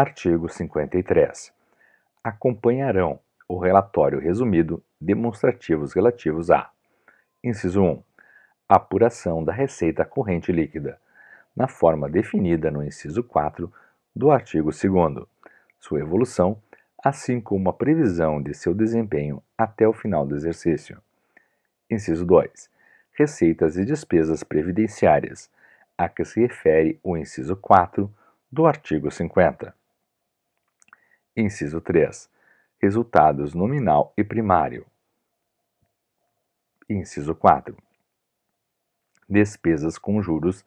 Artigo 53. Acompanharão o relatório resumido demonstrativos relativos a: Inciso 1. Apuração da receita corrente líquida, na forma definida no inciso 4 do artigo 2, sua evolução, assim como a previsão de seu desempenho até o final do exercício. Inciso 2. Receitas e despesas previdenciárias, a que se refere o inciso 4 do artigo 50. Inciso 3. Resultados nominal e primário. Inciso 4. Despesas com juros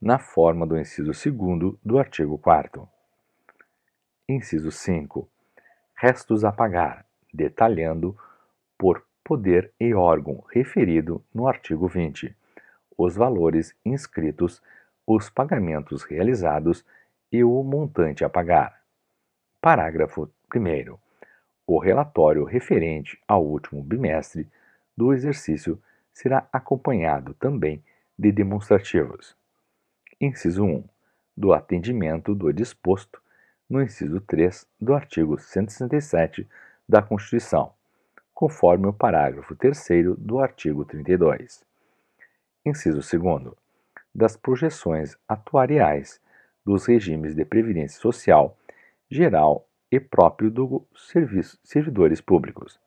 na forma do inciso 2 do artigo 4. Inciso 5. Restos a pagar, detalhando por poder e órgão referido no artigo 20, os valores inscritos, os pagamentos realizados e o montante a pagar. Parágrafo 1. O relatório referente ao último bimestre do exercício será acompanhado também de demonstrativos. Inciso 1. Do atendimento do disposto no inciso 3 do artigo 167 da Constituição, conforme o parágrafo 3 do artigo 32. Inciso 2. Das projeções atuariais dos regimes de previdência social geral e próprio dos servidores públicos.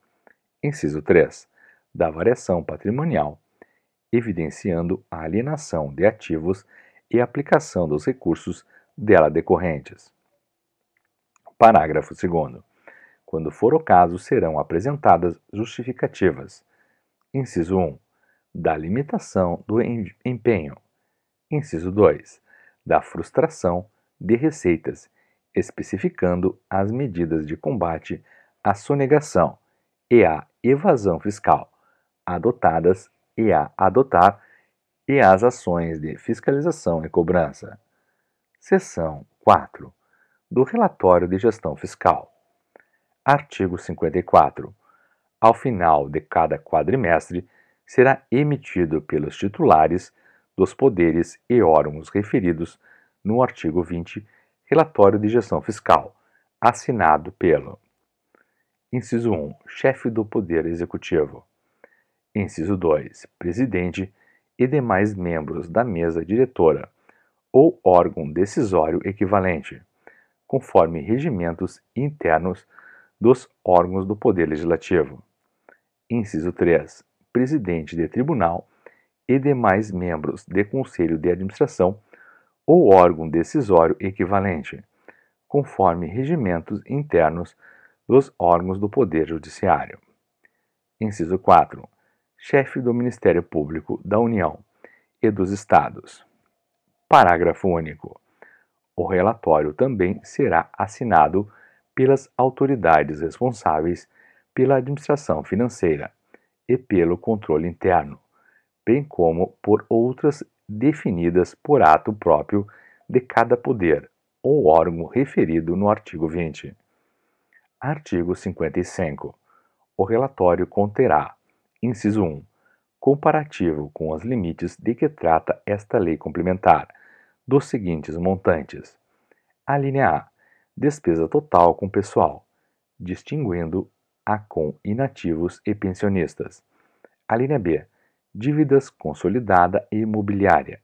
Inciso 3. Da variação patrimonial, evidenciando a alienação de ativos e aplicação dos recursos dela decorrentes. Parágrafo 2. Quando for o caso, serão apresentadas justificativas. Inciso 1. Da limitação do empenho. Inciso 2. Da frustração de receitas especificando as medidas de combate à sonegação e à evasão fiscal adotadas e a adotar e as ações de fiscalização e cobrança. Seção 4 do Relatório de Gestão Fiscal. Artigo 54. Ao final de cada quadrimestre, será emitido pelos titulares dos poderes e órgãos referidos no artigo 20 Relatório de gestão fiscal, assinado pelo Inciso 1, chefe do Poder Executivo. Inciso 2, presidente e demais membros da mesa diretora ou órgão decisório equivalente, conforme regimentos internos dos órgãos do Poder Legislativo. Inciso 3, presidente de tribunal e demais membros de conselho de administração ou órgão decisório equivalente, conforme regimentos internos dos órgãos do Poder Judiciário. Inciso 4. Chefe do Ministério Público da União e dos Estados. Parágrafo único. O relatório também será assinado pelas autoridades responsáveis pela administração financeira e pelo controle interno, bem como por outras definidas por ato próprio de cada poder ou órgão referido no artigo 20. Artigo 55. O relatório conterá, inciso 1, comparativo com os limites de que trata esta lei complementar, dos seguintes montantes: a linha A, despesa total com pessoal, distinguindo a com inativos e pensionistas. A linha B, dívidas consolidada e imobiliária.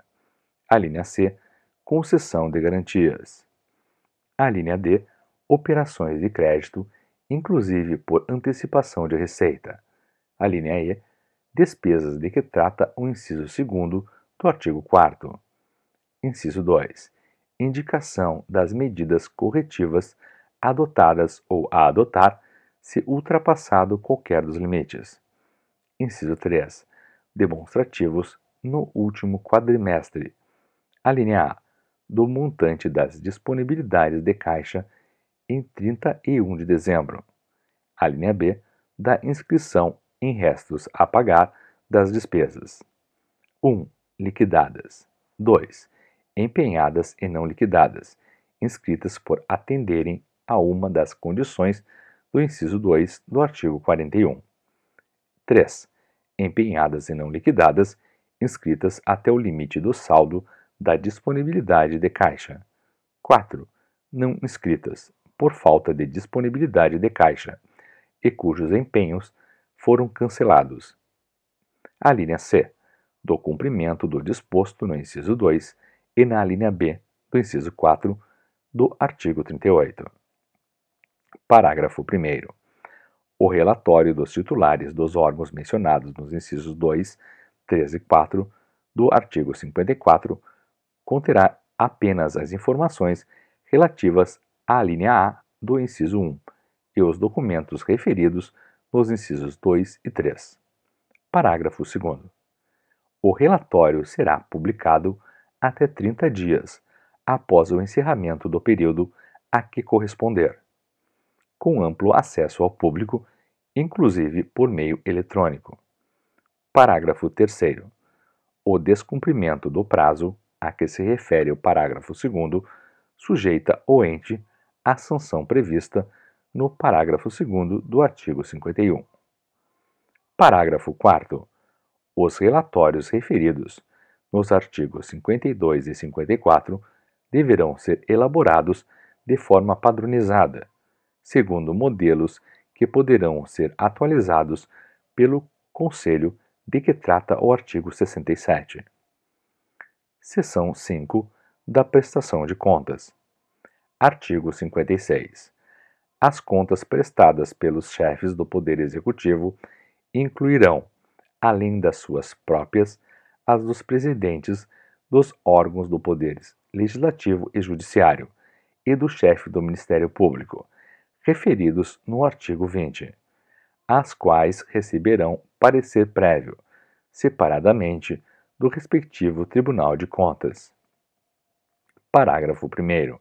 A linha C, concessão de garantias. A linha D, operações de crédito, inclusive por antecipação de receita. A linha E, despesas de que trata o inciso 2 do artigo 4. Inciso 2. Indicação das medidas corretivas adotadas ou a adotar se ultrapassado qualquer dos limites. Inciso 3 demonstrativos no último quadrimestre. A linha A do montante das disponibilidades de caixa em 31 de dezembro. A linha B da inscrição em restos a pagar das despesas. 1. liquidadas. 2. Empenhadas e não liquidadas, inscritas por atenderem a uma das condições do inciso 2 do artigo 41. 3 empenhadas e não liquidadas, inscritas até o limite do saldo da disponibilidade de caixa. 4. Não inscritas, por falta de disponibilidade de caixa, e cujos empenhos foram cancelados. A linha C. Do cumprimento do disposto no inciso 2 e na linha B do inciso 4 do artigo 38. Parágrafo 1 o relatório dos titulares dos órgãos mencionados nos incisos 2, 3 e 4 do artigo 54 conterá apenas as informações relativas à linha A do inciso 1 e os documentos referidos nos incisos 2 e 3. Parágrafo 2. O relatório será publicado até 30 dias após o encerramento do período a que corresponder, com amplo acesso ao público inclusive por meio eletrônico. Parágrafo 3. O descumprimento do prazo a que se refere o parágrafo 2 sujeita o ente à sanção prevista no parágrafo 2 do artigo 51. Parágrafo 4. Os relatórios referidos nos artigos 52 e 54 deverão ser elaborados de forma padronizada, segundo modelos que poderão ser atualizados pelo Conselho de que trata o artigo 67. Seção 5 da prestação de contas. Artigo 56. As contas prestadas pelos chefes do Poder Executivo incluirão, além das suas próprias, as dos presidentes dos órgãos do Poder Legislativo e Judiciário e do chefe do Ministério Público, referidos no artigo 20, as quais receberão parecer prévio, separadamente, do respectivo Tribunal de Contas. Parágrafo 1.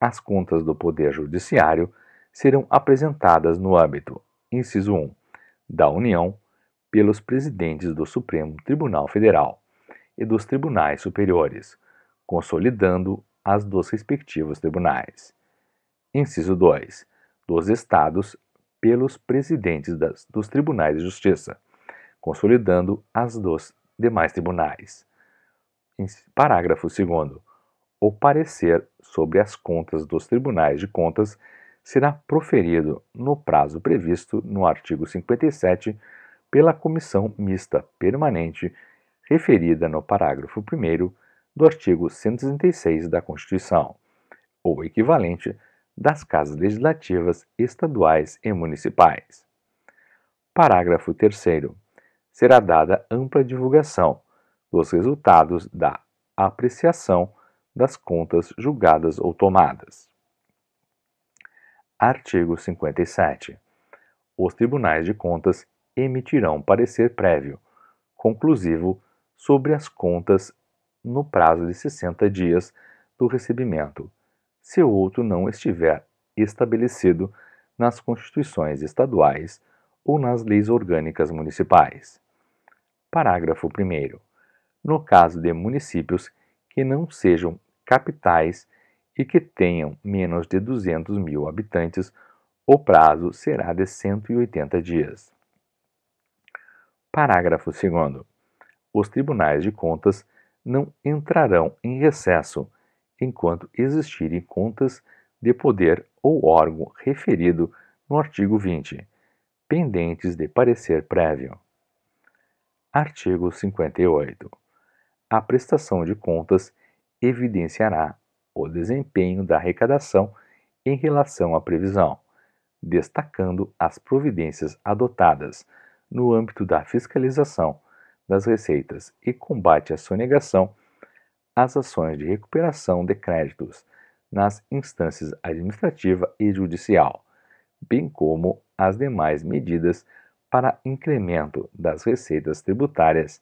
As contas do Poder Judiciário serão apresentadas no âmbito, inciso 1, da União, pelos presidentes do Supremo Tribunal Federal e dos tribunais superiores, consolidando as dos respectivos tribunais. Inciso 2 dos Estados pelos presidentes das, dos tribunais de justiça, consolidando as dos demais tribunais. Parágrafo 2. O parecer sobre as contas dos tribunais de contas será proferido no prazo previsto no artigo 57 pela comissão mista permanente referida no parágrafo 1 do artigo 136 da Constituição, ou equivalente das casas legislativas estaduais e municipais. Parágrafo 3. Será dada ampla divulgação dos resultados da apreciação das contas julgadas ou tomadas. Artigo 57. Os tribunais de contas emitirão parecer prévio, conclusivo, sobre as contas no prazo de 60 dias do recebimento se outro não estiver estabelecido nas constituições estaduais ou nas leis orgânicas municipais. Parágrafo 1. No caso de municípios que não sejam capitais e que tenham menos de 200 mil habitantes, o prazo será de 180 dias. Parágrafo 2. Os tribunais de contas não entrarão em recesso enquanto existirem contas de poder ou órgão referido no artigo 20, pendentes de parecer prévio. Artigo 58. A prestação de contas evidenciará o desempenho da arrecadação em relação à previsão, destacando as providências adotadas no âmbito da fiscalização das receitas e combate à sonegação as ações de recuperação de créditos nas instâncias administrativa e judicial, bem como as demais medidas para incremento das receitas tributárias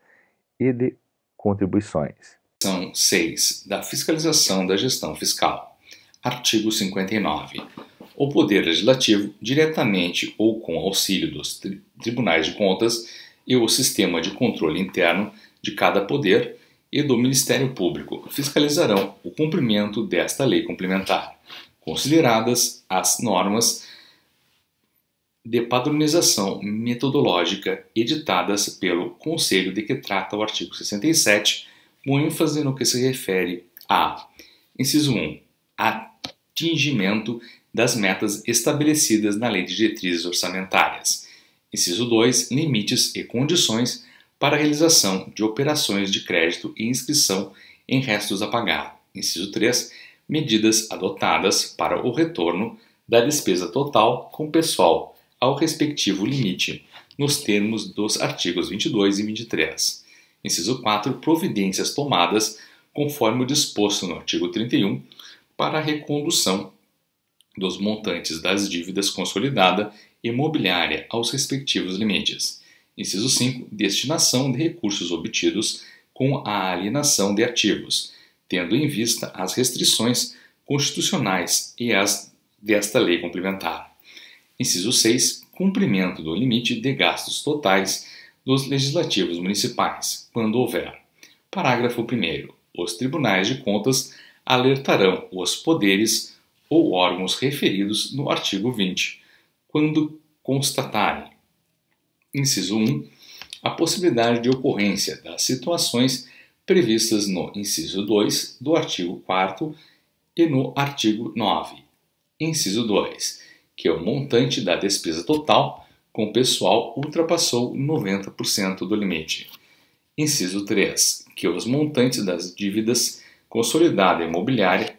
e de contribuições. São 6 da Fiscalização da Gestão Fiscal. Artigo 59. O Poder Legislativo, diretamente ou com auxílio dos tri Tribunais de Contas e o sistema de controle interno de cada poder, e do Ministério Público fiscalizarão o cumprimento desta lei complementar, consideradas as normas de padronização metodológica editadas pelo Conselho de que trata o artigo 67, com ênfase no que se refere a: inciso 1, atingimento das metas estabelecidas na Lei de Diretrizes Orçamentárias. Inciso 2, limites e condições para a realização de operações de crédito e inscrição em restos a pagar. Inciso 3. Medidas adotadas para o retorno da despesa total com pessoal ao respectivo limite, nos termos dos artigos 22 e 23. Inciso 4. Providências tomadas conforme o disposto no artigo 31 para a recondução dos montantes das dívidas consolidada e imobiliária aos respectivos limites. Inciso 5. Destinação de recursos obtidos com a alienação de ativos, tendo em vista as restrições constitucionais e as desta lei complementar. Inciso 6. Cumprimento do limite de gastos totais dos legislativos municipais, quando houver. Parágrafo 1. Os tribunais de contas alertarão os poderes ou órgãos referidos no artigo 20, quando constatarem inciso 1, a possibilidade de ocorrência das situações previstas no inciso 2 do artigo 4 e no artigo 9. Inciso 2, que o montante da despesa total com pessoal ultrapassou 90% do limite. Inciso 3, que os montantes das dívidas consolidada imobiliária,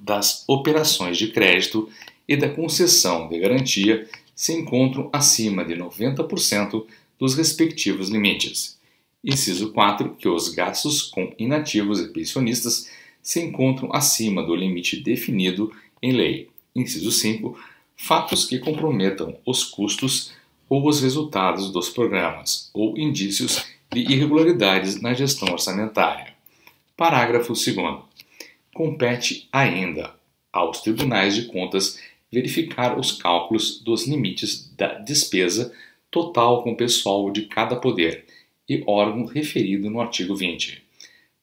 das operações de crédito e da concessão de garantia se encontram acima de 90% dos respectivos limites. Inciso 4, que os gastos com inativos e pensionistas se encontram acima do limite definido em lei. Inciso 5, fatos que comprometam os custos ou os resultados dos programas ou indícios de irregularidades na gestão orçamentária. Parágrafo 2 compete ainda aos tribunais de contas verificar os cálculos dos limites da despesa total com o pessoal de cada poder e órgão referido no artigo 20.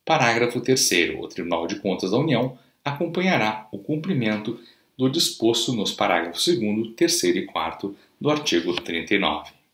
Parágrafo 3. O Tribunal de Contas da União acompanhará o cumprimento do disposto nos parágrafos 2, 3 e 4 do artigo 39.